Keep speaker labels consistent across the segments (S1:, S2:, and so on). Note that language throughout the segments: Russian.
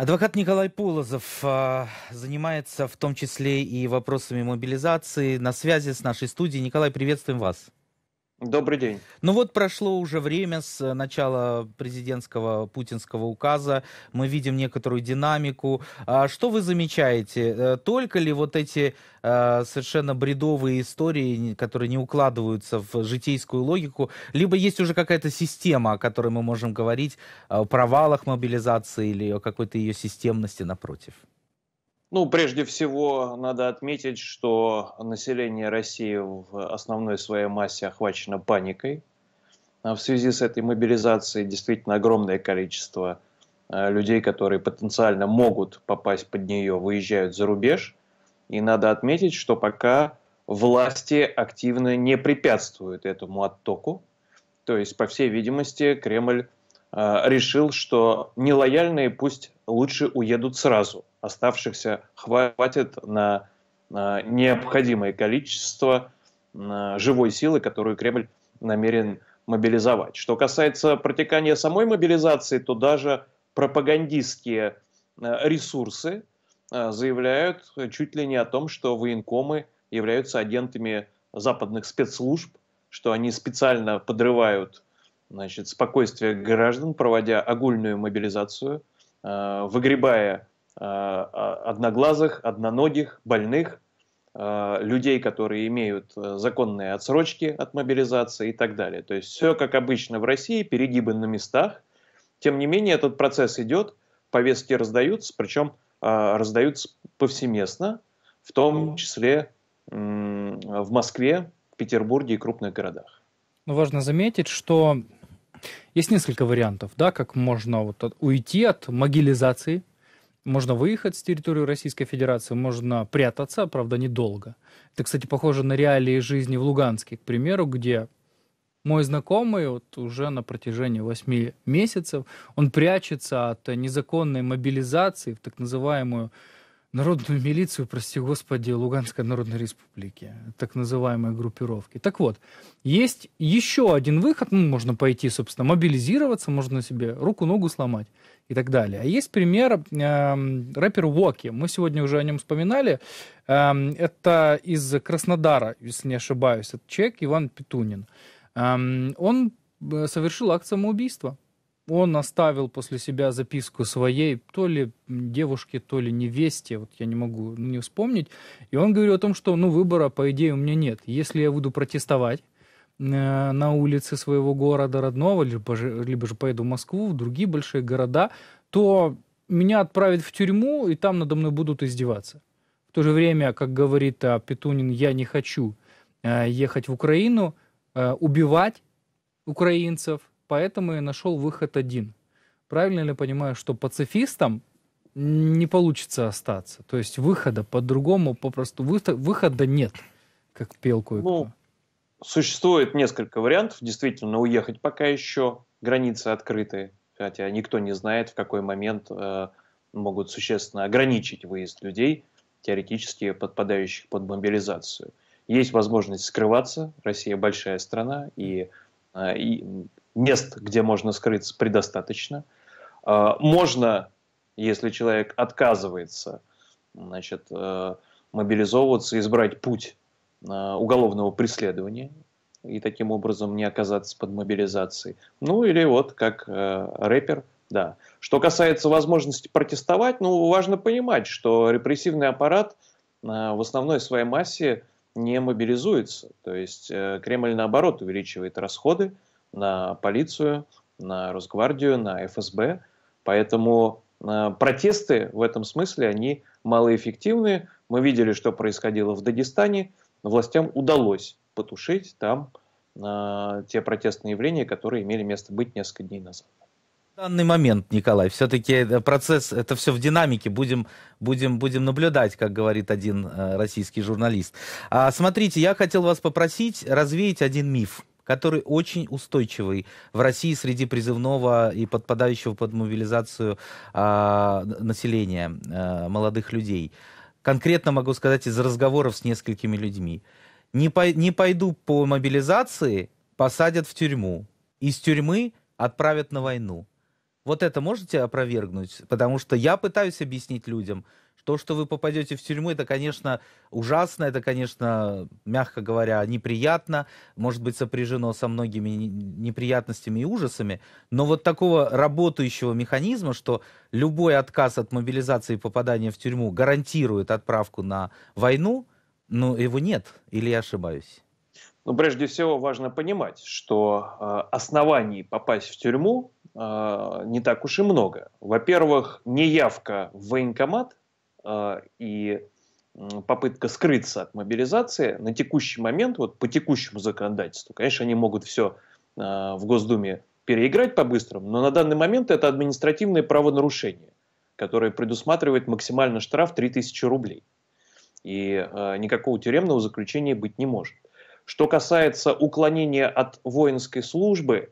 S1: Адвокат Николай Полозов а, занимается в том числе и вопросами мобилизации. На связи с нашей студией. Николай, приветствуем вас.
S2: Добрый день.
S1: Ну вот прошло уже время с э, начала президентского путинского указа. Мы видим некоторую динамику. А что вы замечаете? Э, только ли вот эти э, совершенно бредовые истории, которые не укладываются в житейскую логику, либо есть уже какая-то система, о которой мы можем говорить, о провалах мобилизации или о какой-то ее системности напротив?
S2: Ну, прежде всего, надо отметить, что население России в основной своей массе охвачено паникой. А в связи с этой мобилизацией действительно огромное количество э, людей, которые потенциально могут попасть под нее, выезжают за рубеж. И надо отметить, что пока власти активно не препятствуют этому оттоку. То есть, по всей видимости, Кремль Э, решил, что нелояльные пусть лучше уедут сразу. Оставшихся хватит на необходимое количество живой силы, которую Кремль намерен мобилизовать. Что касается протекания самой мобилизации, то даже пропагандистские э, ресурсы э, заявляют чуть ли не о том, что военкомы являются агентами западных спецслужб, что они специально подрывают значит, спокойствие граждан, проводя огульную мобилизацию, э, выгребая э, одноглазых, одноногих, больных, э, людей, которые имеют законные отсрочки от мобилизации и так далее. То есть все как обычно в России, перегибы на местах. Тем не менее, этот процесс идет, повестки раздаются, причем раздаются повсеместно, в том ну. числе в Москве, Петербурге и крупных городах.
S3: Но ну, важно заметить, что есть несколько вариантов, да, как можно вот уйти от могилизации, можно выехать с территории Российской Федерации, можно прятаться, правда, недолго. Это, кстати, похоже на реалии жизни в Луганске, к примеру, где мой знакомый вот уже на протяжении 8 месяцев, он прячется от незаконной мобилизации в так называемую народную милицию, прости господи, Луганской Народной Республики, так называемой группировки. Так вот, есть еще один выход, ну, можно пойти, собственно, мобилизироваться, можно себе руку-ногу сломать и так далее. А есть пример э, рэпер Воки, мы сегодня уже о нем вспоминали, э, это из Краснодара, если не ошибаюсь, это человек Иван Петунин. Эм, э, он совершил акт самоубийства он оставил после себя записку своей, то ли девушке, то ли невесте, вот я не могу ну, не вспомнить. И он говорил о том, что ну, выбора, по идее, у меня нет. Если я буду протестовать э, на улице своего города родного, либо же, либо же поеду в Москву, в другие большие города, то меня отправят в тюрьму, и там надо мной будут издеваться. В то же время, как говорит а, Петунин, я не хочу э, ехать в Украину, э, убивать украинцев, поэтому я нашел выход один. Правильно ли я понимаю, что пацифистам не получится остаться? То есть выхода по-другому попросту выхода нет, как пел кое
S2: Ну, существует несколько вариантов. Действительно, уехать пока еще границы открыты, хотя никто не знает, в какой момент э, могут существенно ограничить выезд людей, теоретически подпадающих под мобилизацию. Есть возможность скрываться, Россия большая страна, и, э, и мест, где можно скрыться, предостаточно. А, можно, если человек отказывается значит, э, мобилизовываться, избрать путь э, уголовного преследования и таким образом не оказаться под мобилизацией. Ну или вот как э, рэпер, да. Что касается возможности протестовать, ну важно понимать, что репрессивный аппарат в основной своей массе не мобилизуется. То есть Кремль наоборот увеличивает расходы, на полицию, на Росгвардию, на ФСБ. Поэтому э, протесты в этом смысле, они малоэффективны. Мы видели, что происходило в Дагестане. Властям удалось потушить там э, те протестные явления, которые имели место быть несколько дней назад.
S1: В данный момент, Николай, все-таки процесс, это все в динамике, будем, будем, будем наблюдать, как говорит один э, российский журналист. А, смотрите, я хотел вас попросить развеять один миф – который очень устойчивый. В России среди призывного и подпадающего под мобилизацию э, населения, э, молодых людей. Конкретно могу сказать из разговоров с несколькими людьми. Не, по, не пойду по мобилизации, посадят в тюрьму. Из тюрьмы отправят на войну. Вот это можете опровергнуть? Потому что я пытаюсь объяснить людям, то, что вы попадете в тюрьму, это, конечно, ужасно, это, конечно, мягко говоря, неприятно, может быть, сопряжено со многими неприятностями и ужасами, но вот такого работающего механизма, что любой отказ от мобилизации и попадания в тюрьму гарантирует отправку на войну, ну, его нет, или я ошибаюсь?
S2: Ну, прежде всего, важно понимать, что э, оснований попасть в тюрьму э, не так уж и много. Во-первых, неявка в военкомат а, и попытка скрыться от мобилизации на текущий момент, вот по текущему законодательству, конечно, они могут все а, в Госдуме переиграть по-быстрому, но на данный момент это административное правонарушение, которое предусматривает максимально штраф 3000 рублей. И а, никакого тюремного заключения быть не может. Что касается уклонения от воинской службы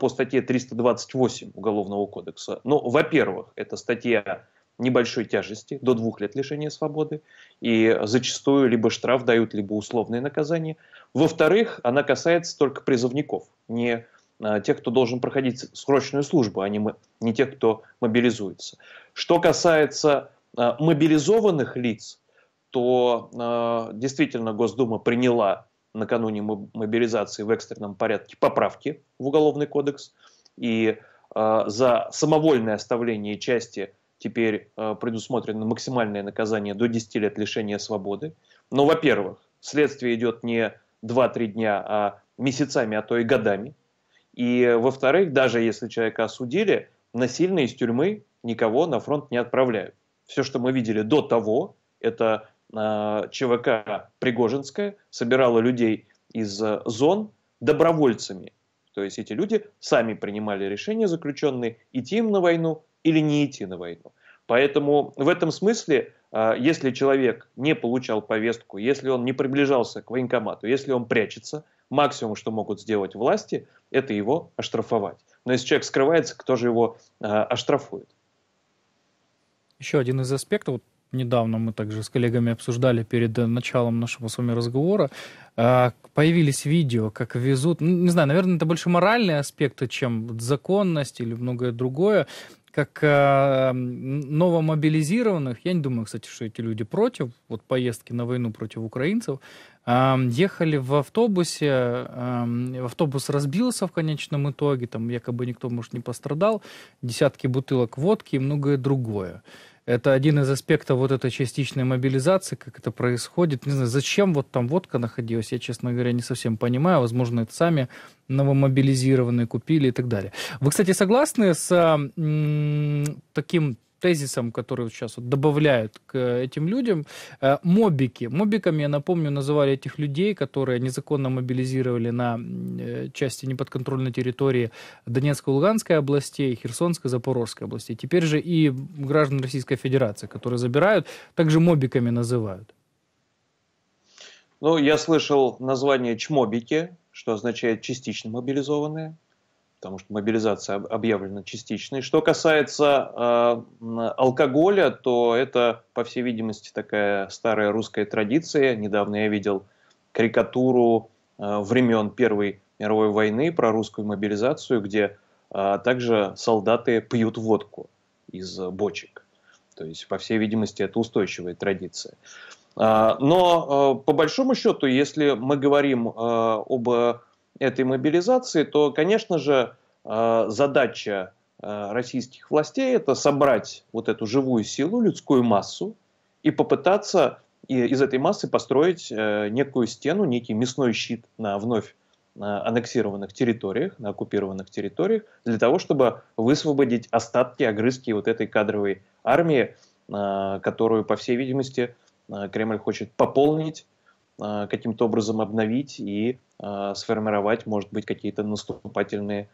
S2: по статье 328 Уголовного кодекса, ну, во-первых, эта статья небольшой тяжести, до двух лет лишения свободы, и зачастую либо штраф дают, либо условные наказания. Во-вторых, она касается только призывников, не а, тех, кто должен проходить срочную службу, а не, не тех, кто мобилизуется. Что касается а, мобилизованных лиц, то а, действительно Госдума приняла накануне мобилизации в экстренном порядке поправки в Уголовный кодекс, и за самовольное оставление части теперь э, предусмотрено максимальное наказание до 10 лет лишения свободы. Но, во-первых, следствие идет не 2-3 дня, а месяцами, а то и годами. И, во-вторых, даже если человека осудили, насильно из тюрьмы никого на фронт не отправляют. Все, что мы видели до того, это э, ЧВК Пригожинская собирала людей из зон добровольцами. То есть эти люди сами принимали решение заключенные, идти им на войну или не идти на войну. Поэтому в этом смысле, а, если человек не получал повестку, если он не приближался к военкомату, если он прячется, максимум, что могут сделать власти, это его оштрафовать. Но если человек скрывается, кто же его а, оштрафует?
S3: Еще один из аспектов, вот недавно мы также с коллегами обсуждали перед э, началом нашего с вами разговора, а, появились видео, как везут, не знаю, наверное, это больше моральные аспекты, чем законность или многое другое, как э, новомобилизированных, я не думаю, кстати, что эти люди против вот поездки на войну против украинцев, э, ехали в автобусе, э, автобус разбился в конечном итоге, там якобы никто, может, не пострадал, десятки бутылок водки и многое другое. Это один из аспектов вот этой частичной мобилизации, как это происходит. Не знаю, зачем вот там водка находилась, я, честно говоря, не совсем понимаю. Возможно, это сами новомобилизированные купили и так далее. Вы, кстати, согласны с м- таким тезисам, которые сейчас вот добавляют к э, этим людям. Э, мобики. Мобиками, я напомню, называли этих людей, которые незаконно мобилизировали на э, части неподконтрольной территории Донецкой, Луганской областей, Херсонской, Запорожской области. Теперь же и граждан Российской Федерации, которые забирают, также мобиками называют.
S2: Ну, я слышал название чмобики, что означает частично мобилизованные потому что мобилизация объявлена частичной. Что касается э, алкоголя, то это, по всей видимости, такая старая русская традиция. Недавно я видел карикатуру э, времен Первой мировой войны про русскую мобилизацию, где э, также солдаты пьют водку из бочек. То есть, по всей видимости, это устойчивая традиция. Э, но э, по большому счету, если мы говорим э, об этой мобилизации, то, конечно же, э, задача э, российских властей – это собрать вот эту живую силу, людскую массу, и попытаться из этой массы построить э, некую стену, некий мясной щит на вновь аннексированных территориях, на оккупированных территориях, для того, чтобы высвободить остатки, огрызки вот этой кадровой армии, которую, по всей видимости, Кремль хочет пополнить а, каким-то образом обновить и а, сформировать, может быть, какие-то наступательные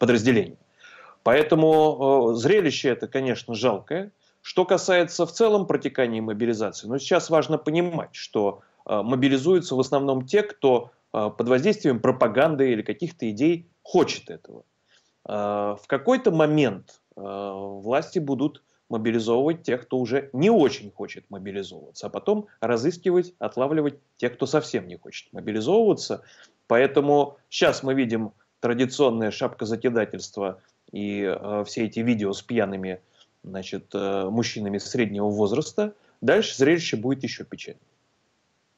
S2: подразделения. Поэтому зрелище это, конечно, жалкое. Что касается в целом протекания мобилизации, но сейчас важно понимать, что а, мобилизуются в основном те, кто под воздействием пропаганды или каких-то идей хочет этого. В какой-то момент власти будут мобилизовывать тех, кто уже не очень хочет мобилизовываться, а потом разыскивать, отлавливать тех, кто совсем не хочет мобилизовываться. Поэтому сейчас мы видим традиционное шапкозакидательство и э, все эти видео с пьяными значит, э, мужчинами среднего возраста. Дальше зрелище будет еще печальнее.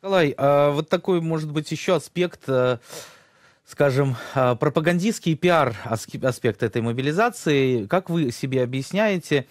S1: Николай, а вот такой, может быть, еще аспект э, скажем, а, пропагандистский пиар аспект этой мобилизации. Как вы себе объясняете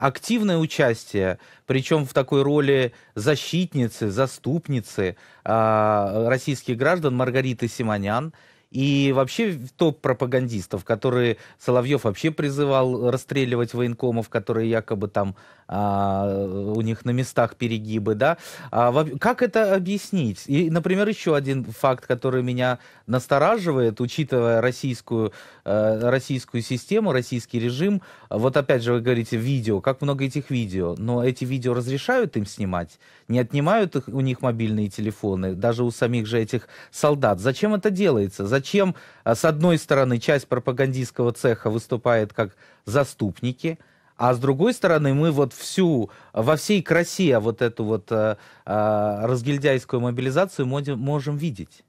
S1: активное участие, причем в такой роли защитницы, заступницы э, российских граждан Маргариты Симонян и вообще топ пропагандистов, которые Соловьев вообще призывал расстреливать военкомов, которые якобы там а, у них на местах перегибы, да. А, как это объяснить? И, например, еще один факт, который меня настораживает, учитывая российскую, э, российскую систему, российский режим. Вот опять же вы говорите, видео, как много этих видео. Но эти видео разрешают им снимать? Не отнимают их, у них мобильные телефоны, даже у самих же этих солдат. Зачем это делается? Зачем, э, с одной стороны, часть пропагандистского цеха выступает как заступники, а с другой стороны, мы вот всю, во всей красе вот эту вот э, э, разгильдяйскую мобилизацию можем видеть.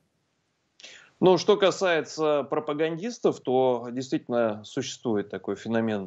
S2: Ну, что касается пропагандистов, то действительно существует такой феномен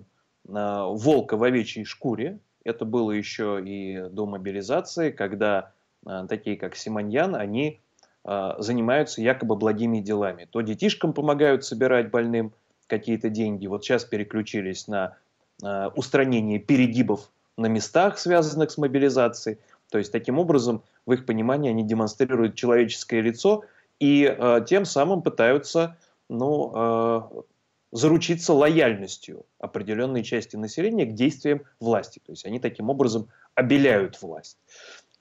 S2: э, волка в овечьей шкуре. Это было еще и до мобилизации, когда э, такие, как Симоньян, они а, занимаются якобы благими делами. То детишкам помогают собирать больным какие-то деньги. Вот сейчас переключились на а, устранение перегибов на местах, связанных с мобилизацией. То есть таким образом, в их понимании, они демонстрируют человеческое лицо и э, тем самым пытаются ну, э, заручиться лояльностью определенной части населения к действиям власти. То есть они таким образом обеляют власть.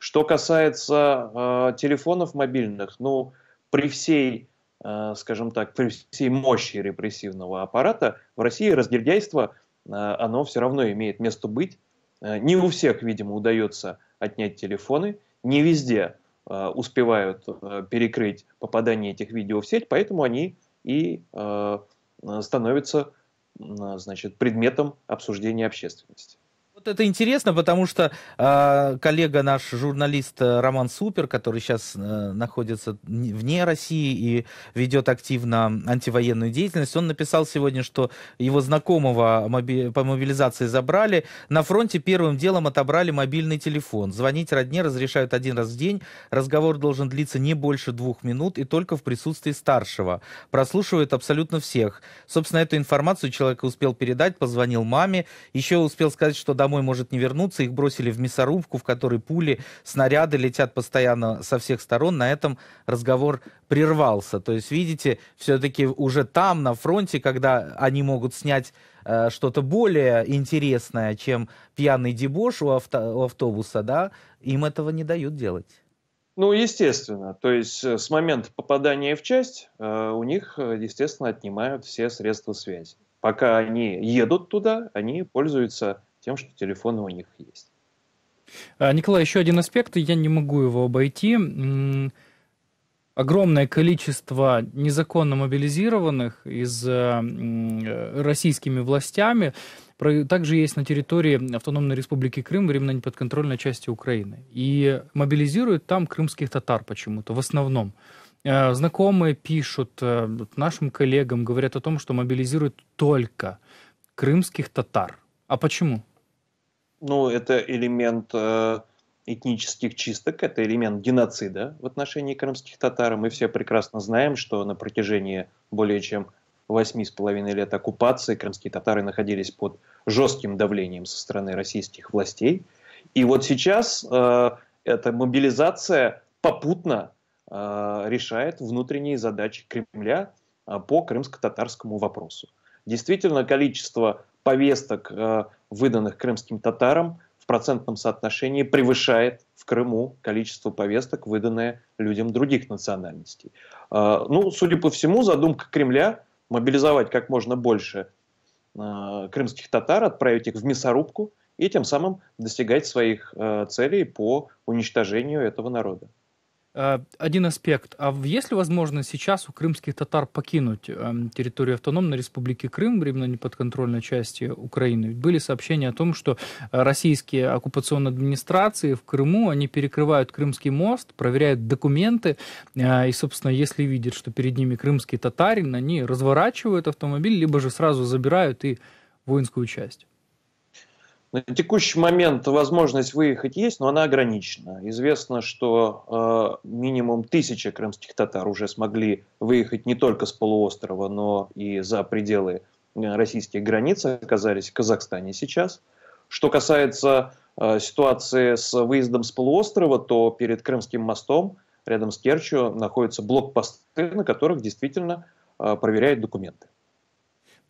S2: Что касается э, телефонов мобильных, ну, при всей, э, скажем так, при всей мощи репрессивного аппарата в России разгильдяйство, э, оно все равно имеет место быть. Э, не у всех, видимо, удается отнять телефоны, не везде э, успевают э, перекрыть попадание этих видео в сеть, поэтому они и э, становятся, значит, предметом обсуждения общественности
S1: вот это интересно, потому что э, коллега наш, журналист э, Роман Супер, который сейчас э, находится вне России и ведет активно антивоенную деятельность, он написал сегодня, что его знакомого моби- по мобилизации забрали. На фронте первым делом отобрали мобильный телефон. Звонить родне разрешают один раз в день. Разговор должен длиться не больше двух минут и только в присутствии старшего. Прослушивают абсолютно всех. Собственно, эту информацию человек успел передать, позвонил маме, еще успел сказать, что домой домой может не вернуться. Их бросили в мясорубку, в которой пули, снаряды летят постоянно со всех сторон. На этом разговор прервался. То есть, видите, все-таки уже там, на фронте, когда они могут снять э, что-то более интересное, чем пьяный дебош у, авто, у автобуса, да, им этого не дают делать.
S2: Ну, естественно. То есть э, с момента попадания в часть э, у них, э, естественно, отнимают все средства связи. Пока они едут туда, они пользуются тем, что телефоны у них есть.
S3: А, Николай, еще один аспект, я не могу его обойти. Огромное количество незаконно мобилизированных из э, российскими властями также есть на территории Автономной Республики Крым, временно неподконтрольной части Украины. И мобилизируют там крымских татар почему-то, в основном. Э, знакомые пишут э, нашим коллегам, говорят о том, что мобилизируют только крымских татар. А почему?
S2: ну, это элемент э, этнических чисток, это элемент геноцида в отношении крымских татар. Мы все прекрасно знаем, что на протяжении более чем восьми с половиной лет оккупации крымские татары находились под жестким давлением со стороны российских властей. И вот сейчас э, эта мобилизация попутно э, решает внутренние задачи Кремля э, по крымско-татарскому вопросу. Действительно, количество повесток э, выданных крымским татарам, в процентном соотношении превышает в Крыму количество повесток, выданное людям других национальностей. А, ну, судя по всему, задумка Кремля мобилизовать как можно больше а, крымских татар, отправить их в мясорубку и тем самым достигать своих а, целей по уничтожению этого народа.
S3: Э, один аспект. А есть ли возможность сейчас у крымских татар покинуть эм, территорию автономной республики Крым, временно неподконтрольной части Украины? были сообщения о том, что э, российские оккупационные администрации в Крыму, они перекрывают Крымский мост, проверяют документы, э, и, собственно, если видят, что перед ними крымский татарин, они разворачивают автомобиль, либо же сразу забирают и воинскую часть.
S2: На текущий момент возможность выехать есть, но она ограничена. Известно, что э, минимум тысяча крымских татар уже смогли выехать не только с полуострова, но и за пределы э, российских границ, оказались в Казахстане сейчас. Что касается э, ситуации с выездом с полуострова, то перед Крымским мостом рядом с Керчью находятся блокпосты, на которых действительно э, проверяют документы.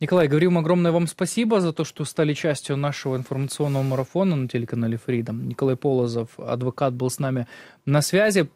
S3: Николай, говорим огромное вам спасибо за то, что стали частью нашего информационного марафона на телеканале Freedom. Николай Полозов, адвокат, был с нами на связи.